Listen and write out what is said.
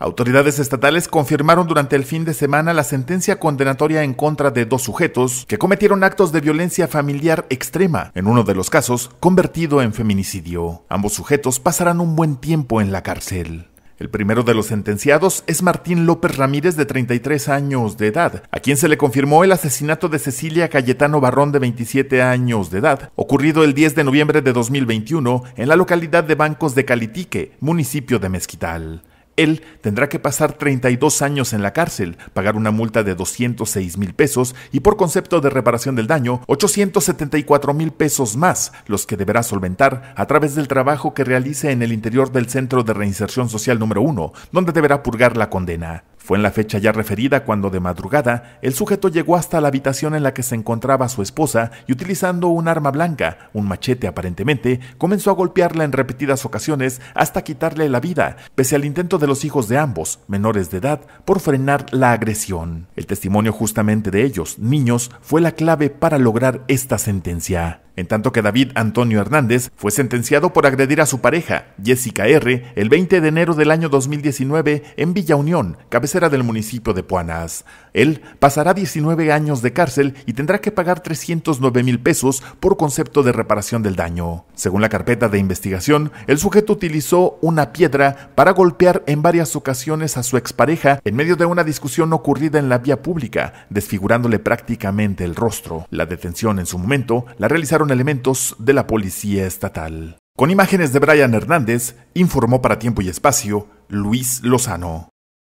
Autoridades estatales confirmaron durante el fin de semana la sentencia condenatoria en contra de dos sujetos que cometieron actos de violencia familiar extrema, en uno de los casos convertido en feminicidio. Ambos sujetos pasarán un buen tiempo en la cárcel. El primero de los sentenciados es Martín López Ramírez, de 33 años de edad, a quien se le confirmó el asesinato de Cecilia Cayetano Barrón, de 27 años de edad, ocurrido el 10 de noviembre de 2021 en la localidad de Bancos de Calitique, municipio de Mezquital. Él tendrá que pasar 32 años en la cárcel, pagar una multa de 206 mil pesos y por concepto de reparación del daño, 874 mil pesos más, los que deberá solventar a través del trabajo que realice en el interior del Centro de Reinserción Social número 1, donde deberá purgar la condena. Fue en la fecha ya referida cuando de madrugada el sujeto llegó hasta la habitación en la que se encontraba su esposa y utilizando un arma blanca, un machete aparentemente, comenzó a golpearla en repetidas ocasiones hasta quitarle la vida, pese al intento de los hijos de ambos, menores de edad, por frenar la agresión. El testimonio justamente de ellos, niños, fue la clave para lograr esta sentencia en tanto que David Antonio Hernández fue sentenciado por agredir a su pareja, Jessica R., el 20 de enero del año 2019 en Villa Unión, cabecera del municipio de Puanas. Él pasará 19 años de cárcel y tendrá que pagar 309 mil pesos por concepto de reparación del daño. Según la carpeta de investigación, el sujeto utilizó una piedra para golpear en varias ocasiones a su expareja en medio de una discusión ocurrida en la vía pública, desfigurándole prácticamente el rostro. La detención en su momento la realizaron elementos de la policía estatal. Con imágenes de Brian Hernández, informó para Tiempo y Espacio Luis Lozano.